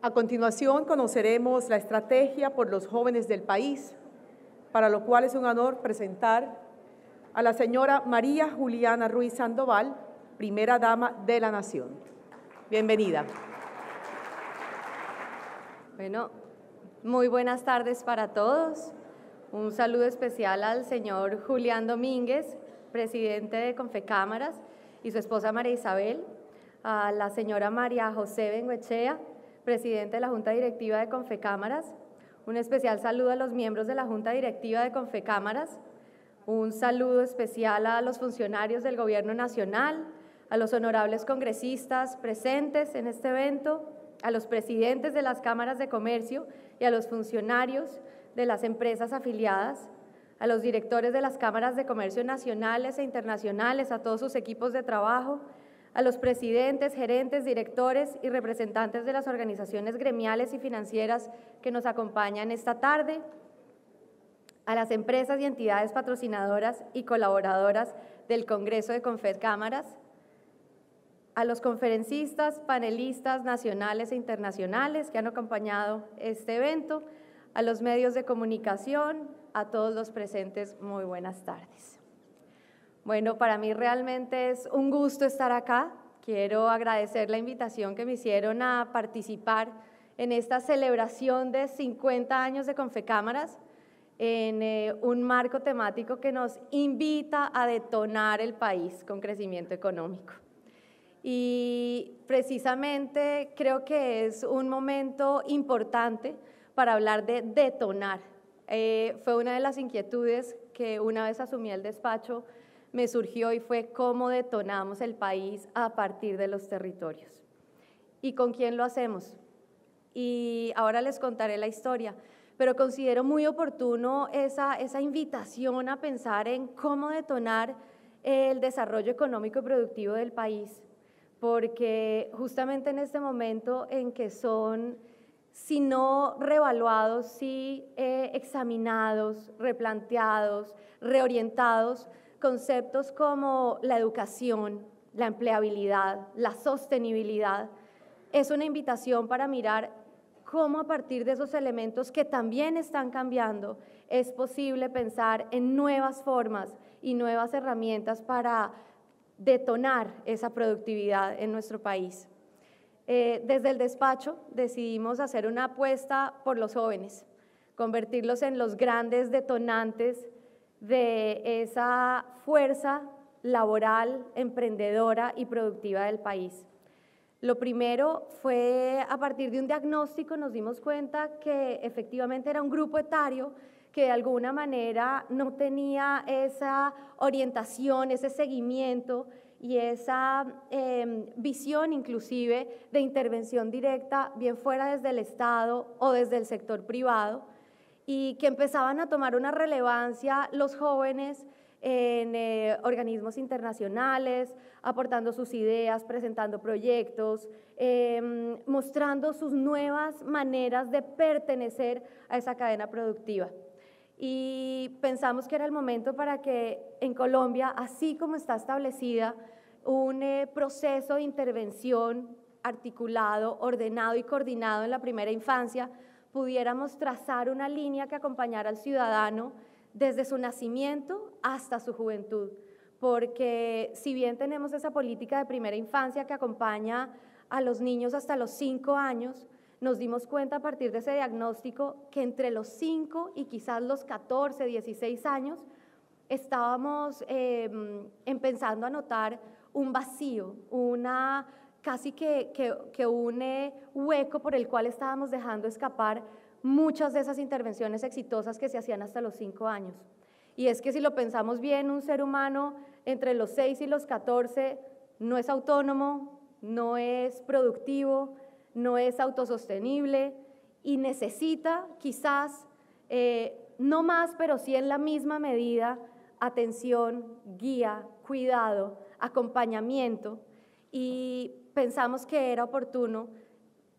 A continuación conoceremos la estrategia por los jóvenes del país, para lo cual es un honor presentar a la señora María Juliana Ruiz Sandoval, primera dama de la Nación. Bienvenida. Bueno, muy buenas tardes para todos. Un saludo especial al señor Julián Domínguez, presidente de Confecámaras, y su esposa María Isabel, a la señora María José Benguechea, presidente de la Junta Directiva de Confecámaras. Un especial saludo a los miembros de la Junta Directiva de Confecámaras. Un saludo especial a los funcionarios del Gobierno Nacional, a los honorables congresistas presentes en este evento, a los presidentes de las cámaras de comercio y a los funcionarios de las empresas afiliadas, a los directores de las cámaras de comercio nacionales e internacionales, a todos sus equipos de trabajo, a los presidentes, gerentes, directores y representantes de las organizaciones gremiales y financieras que nos acompañan esta tarde, a las empresas y entidades patrocinadoras y colaboradoras del Congreso de Confed Cámaras, a los conferencistas, panelistas nacionales e internacionales que han acompañado este evento, a los medios de comunicación, a todos los presentes, muy buenas tardes. Bueno, para mí realmente es un gusto estar acá. Quiero agradecer la invitación que me hicieron a participar en esta celebración de 50 años de Confecámaras en eh, un marco temático que nos invita a detonar el país con crecimiento económico. Y precisamente creo que es un momento importante para hablar de detonar. Eh, fue una de las inquietudes que una vez asumí el despacho me surgió y fue cómo detonamos el país a partir de los territorios. ¿Y con quién lo hacemos? Y ahora les contaré la historia, pero considero muy oportuno esa, invitación a pensar en cómo detonar el desarrollo económico y productivo del país, porque justamente en este momento en que son, si no revaluados, si, eh, examinados, replanteados, reorientados, conceptos como la educación, la empleabilidad, la sostenibilidad. Es una invitación para mirar cómo a partir de esos elementos que también están cambiando es posible pensar en nuevas formas y nuevas herramientas para detonar esa productividad en nuestro país. Eh, desde el despacho decidimos hacer una apuesta por los jóvenes, convertirlos en los grandes detonantes de esa fuerza laboral, emprendedora y productiva del país. Lo primero fue a partir de un diagnóstico nos dimos cuenta que efectivamente era un grupo etario que de alguna manera no tenía esa orientación, ese seguimiento y esa em, visión inclusive de intervención directa, bien fuera desde el Estado o desde el sector privado y que empezaban a tomar una relevancia los jóvenes en eh, organismos internacionales, aportando sus ideas, presentando proyectos, em, mostrando sus nuevas maneras de pertenecer a esa cadena productiva. Y pensamos que era el momento para que en Colombia, así como está establecida, un eh, proceso de intervención articulado, ordenado y coordinado en la primera infancia, pudiéramos trazar una línea que acompañara al ciudadano desde su nacimiento hasta su juventud, porque si bien tenemos esa política de primera infancia que acompaña a los niños hasta los 5 años, nos dimos cuenta a partir de ese diagnóstico que entre los 5 y quizás los 14, 16 años estábamos em, empezando a notar un vacío, una casi que, que, un eh, hueco por el cual estábamos dejando escapar muchas de esas intervenciones exitosas que se hacían hasta los cinco años. Y es que si lo pensamos bien, un ser humano entre los seis y los catorce no es autónomo, no es productivo, no es autosostenible y necesita quizás, eh, no más, pero sí en la misma medida, atención, guía, cuidado, acompañamiento. Y pensamos que era oportuno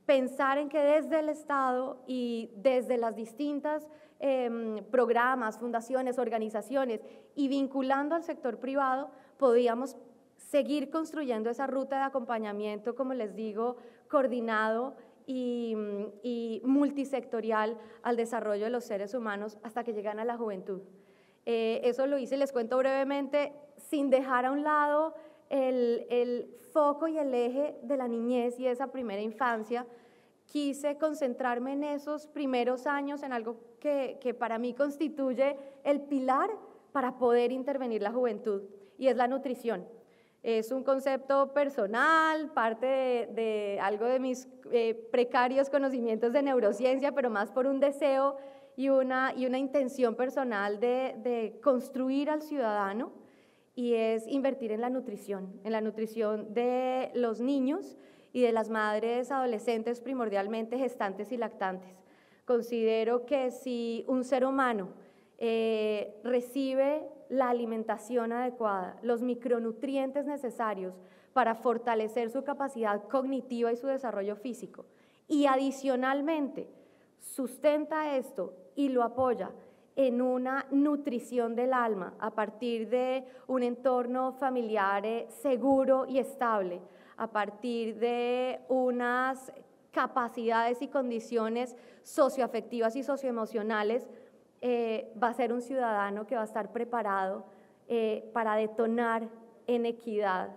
pensar en que desde el Estado y desde las distintas em, programas, fundaciones, organizaciones y vinculando al sector privado, podíamos seguir construyendo esa ruta de acompañamiento, como les digo, coordinado y, multisectorial al desarrollo de los seres humanos hasta que llegan a la juventud. Eh, eso lo hice, les cuento brevemente, sin dejar a un lado el, foco y el eje de la niñez y esa primera infancia, quise concentrarme en esos primeros años, en algo que, para mí constituye el pilar para poder intervenir la juventud, y es la nutrición. Es un concepto personal, parte de, algo de mis eh, precarios conocimientos de neurociencia, pero más por un deseo y una, y una intención personal de construir al ciudadano y es invertir en la nutrición, en la nutrición de los niños y de las madres adolescentes, primordialmente gestantes y lactantes. Considero que si un ser humano eh, recibe la alimentación adecuada, los micronutrientes necesarios para fortalecer su capacidad cognitiva y su desarrollo físico, y adicionalmente sustenta esto y lo apoya en una nutrición del alma a partir de un entorno familiar eh, seguro y estable, a partir de unas capacidades y condiciones socioafectivas y socioemocionales, eh, va a ser un ciudadano que va a estar preparado eh, para detonar en equidad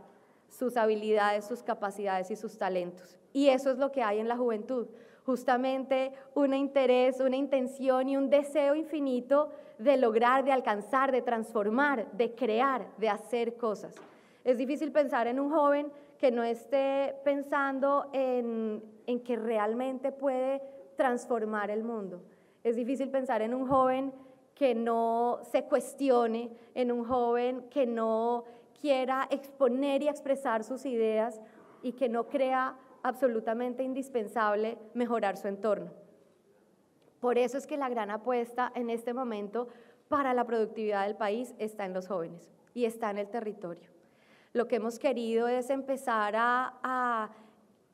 sus habilidades, sus capacidades y sus talentos. Y eso es lo que hay en la juventud justamente un interés, una intención y un deseo infinito de lograr, de alcanzar, de transformar, de crear, de hacer cosas. Es difícil pensar en un joven que no esté pensando en, que realmente puede transformar el mundo. Es difícil pensar en un joven que no se cuestione, en un joven que no quiera exponer y expresar sus ideas y que no crea absolutamente indispensable mejorar su entorno. Por eso es que la gran apuesta en este momento para la productividad del país está en los jóvenes y está en el territorio. Lo que hemos querido es empezar a,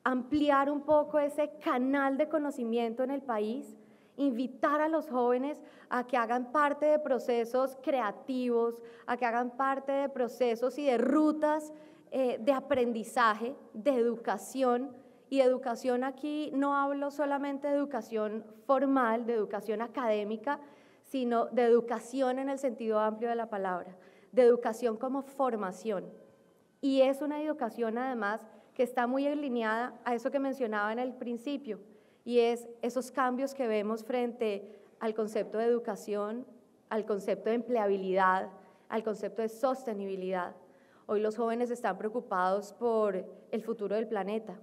ampliar un poco ese canal de conocimiento en el país, invitar a los jóvenes a que hagan parte de procesos creativos, a que hagan parte de procesos y de rutas eh, de aprendizaje, de educación. Y educación aquí no hablo solamente de educación formal, de educación académica, sino de educación en el sentido amplio de la palabra, de educación como formación. Y es una educación además que está muy alineada a eso que mencionaba en el principio, y es esos cambios que vemos frente al concepto de educación, al concepto de empleabilidad, al concepto de sostenibilidad. Hoy los jóvenes están preocupados por el futuro del planeta,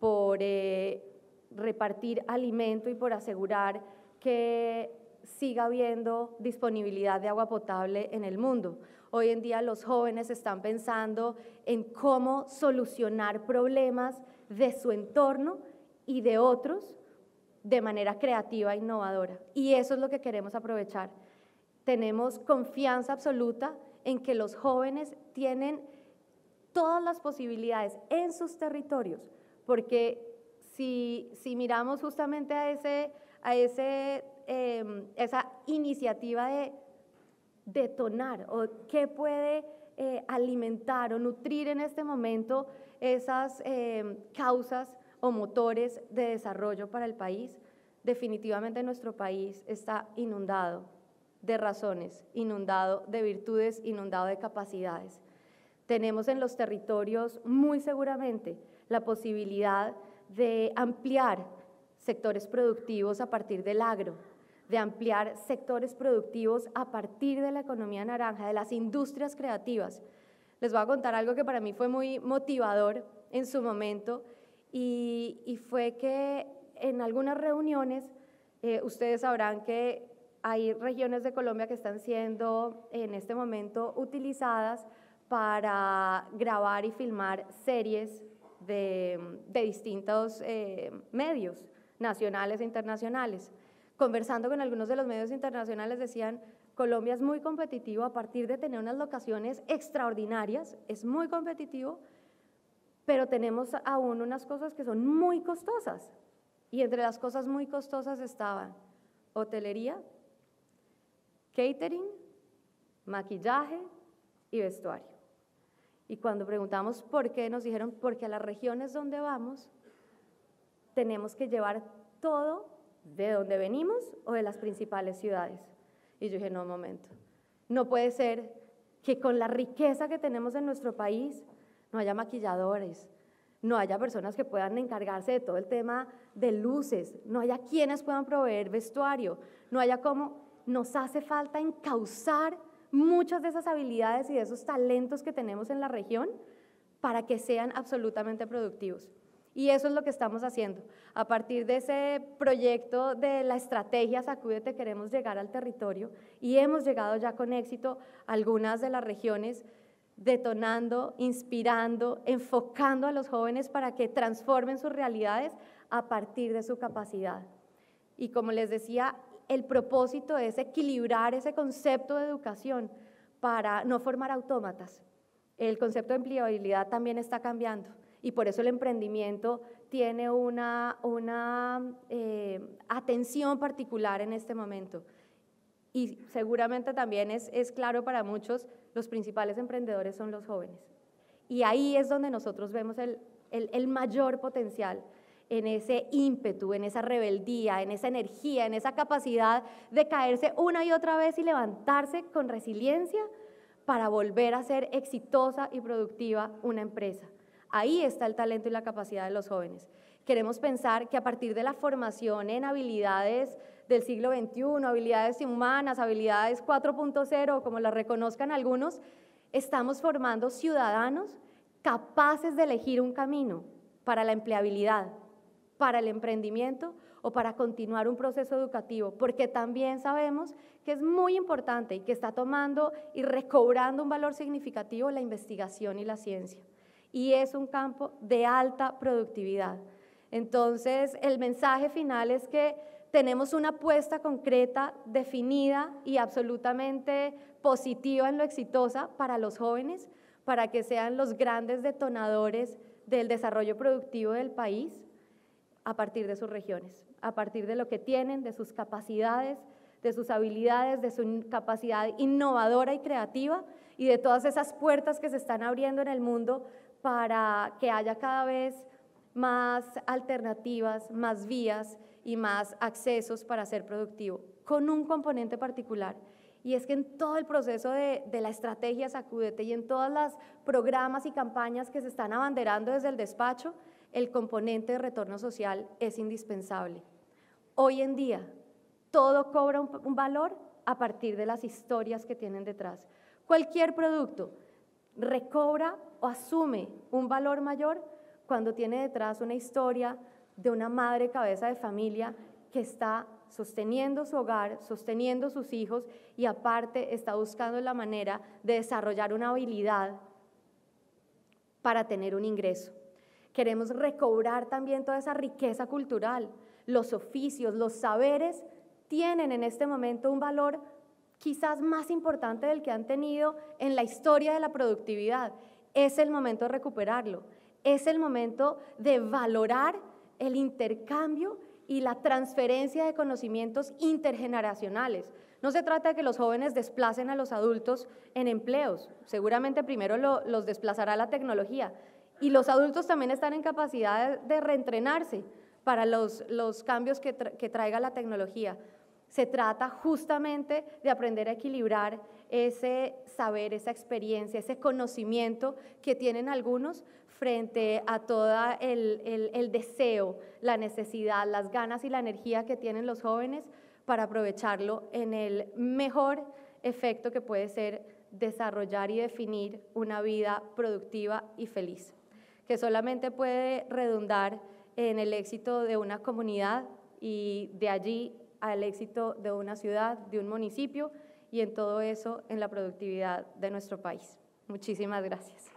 por eh, repartir alimento y por asegurar que siga habiendo disponibilidad de agua potable en el mundo. Hoy en día los jóvenes están pensando en cómo solucionar problemas de su entorno y de otros de manera creativa e innovadora. Y eso es lo que queremos aprovechar. Tenemos confianza absoluta en que los jóvenes tienen todas las posibilidades en sus territorios, porque si, miramos justamente a, ese, a ese, em, esa iniciativa de detonar o qué puede eh, alimentar o nutrir en este momento esas em, causas o motores de desarrollo para el país, definitivamente nuestro país está inundado de razones, inundado de virtudes, inundado de capacidades. Tenemos en los territorios muy seguramente la posibilidad de ampliar sectores productivos a partir del agro, de ampliar sectores productivos a partir de la economía naranja, de las industrias creativas. Les voy a contar algo que para mí fue muy motivador en su momento y, fue que en algunas reuniones, eh, ustedes sabrán que hay regiones de Colombia que están siendo en este momento utilizadas para grabar y filmar series de, de distintos eh, medios nacionales e internacionales. Conversando con algunos de los medios internacionales decían, Colombia es muy competitivo a partir de tener unas locaciones extraordinarias, es muy competitivo, pero tenemos aún unas cosas que son muy costosas. Y entre las cosas muy costosas estaban hotelería, catering, maquillaje y vestuario. Y cuando preguntamos por qué, nos dijeron, porque a las regiones donde vamos tenemos que llevar todo de donde venimos o de las principales ciudades. Y yo dije, no, un momento, no puede ser que con la riqueza que tenemos en nuestro país no haya maquilladores, no haya personas que puedan encargarse de todo el tema de luces, no haya quienes puedan proveer vestuario, no haya cómo nos hace falta encauzar muchas de esas habilidades y de esos talentos que tenemos en la región para que sean absolutamente productivos. Y eso es lo que estamos haciendo. A partir de ese proyecto de la estrategia Sacúdete queremos llegar al territorio y hemos llegado ya con éxito a algunas de las regiones detonando, inspirando, enfocando a los jóvenes para que transformen sus realidades a partir de su capacidad. Y como les decía, el propósito es equilibrar ese concepto de educación para no formar autómatas. El concepto de empleabilidad también está cambiando y por eso el emprendimiento tiene una, eh, atención particular en este momento. Y seguramente también es, claro para muchos, los principales emprendedores son los jóvenes. Y ahí es donde nosotros vemos el mayor potencial en ese ímpetu, en esa rebeldía, en esa energía, en esa capacidad de caerse una y otra vez y levantarse con resiliencia para volver a ser exitosa y productiva una empresa. Ahí está el talento y la capacidad de los jóvenes. Queremos pensar que a partir de la formación en habilidades del siglo XXI, habilidades humanas, habilidades 4.0, como las reconozcan algunos, estamos formando ciudadanos capaces de elegir un camino para la empleabilidad, para el emprendimiento o para continuar un proceso educativo, porque también sabemos que es muy importante y que está tomando y recobrando un valor significativo la investigación y la ciencia. Y es un campo de alta productividad. Entonces, el mensaje final es que tenemos una apuesta concreta, definida y absolutamente positiva en lo exitosa para los jóvenes, para que sean los grandes detonadores del desarrollo productivo del país a partir de sus regiones, a partir de lo que tienen, de sus capacidades, de sus habilidades, de su capacidad innovadora y creativa y de todas esas puertas que se están abriendo en el mundo para que haya cada vez más alternativas, más vías y más accesos para ser productivo, con un componente particular. Y es que en todo el proceso de, la estrategia Sacúdete y en todos los programas y campañas que se están abanderando desde el despacho, el componente de retorno social es indispensable. Hoy en día, todo cobra un, valor a partir de las historias que tienen detrás. Cualquier producto recobra o asume un valor mayor cuando tiene detrás una historia de una madre cabeza de familia que está sosteniendo su hogar, sosteniendo sus hijos y aparte está buscando la manera de desarrollar una habilidad para tener un ingreso. Queremos recobrar también toda esa riqueza cultural. Los oficios, los saberes tienen en este momento un valor quizás más importante del que han tenido en la historia de la productividad. Es el momento de recuperarlo. Es el momento de valorar el intercambio y la transferencia de conocimientos intergeneracionales. No se trata de que los jóvenes desplacen a los adultos en empleos, seguramente primero los desplazará la tecnología, y los adultos también están en capacidad de reentrenarse para los, los cambios que, que traiga la tecnología. Se trata justamente de aprender a equilibrar ese saber, esa experiencia, ese conocimiento que tienen algunos frente a todo el, el, el, deseo, la necesidad, las ganas y la energía que tienen los jóvenes para aprovecharlo en el mejor efecto que puede ser desarrollar y definir una vida productiva y feliz que solamente puede redundar en el éxito de una comunidad y de allí al éxito de una ciudad, de un municipio y en todo eso en la productividad de nuestro país. Muchísimas gracias.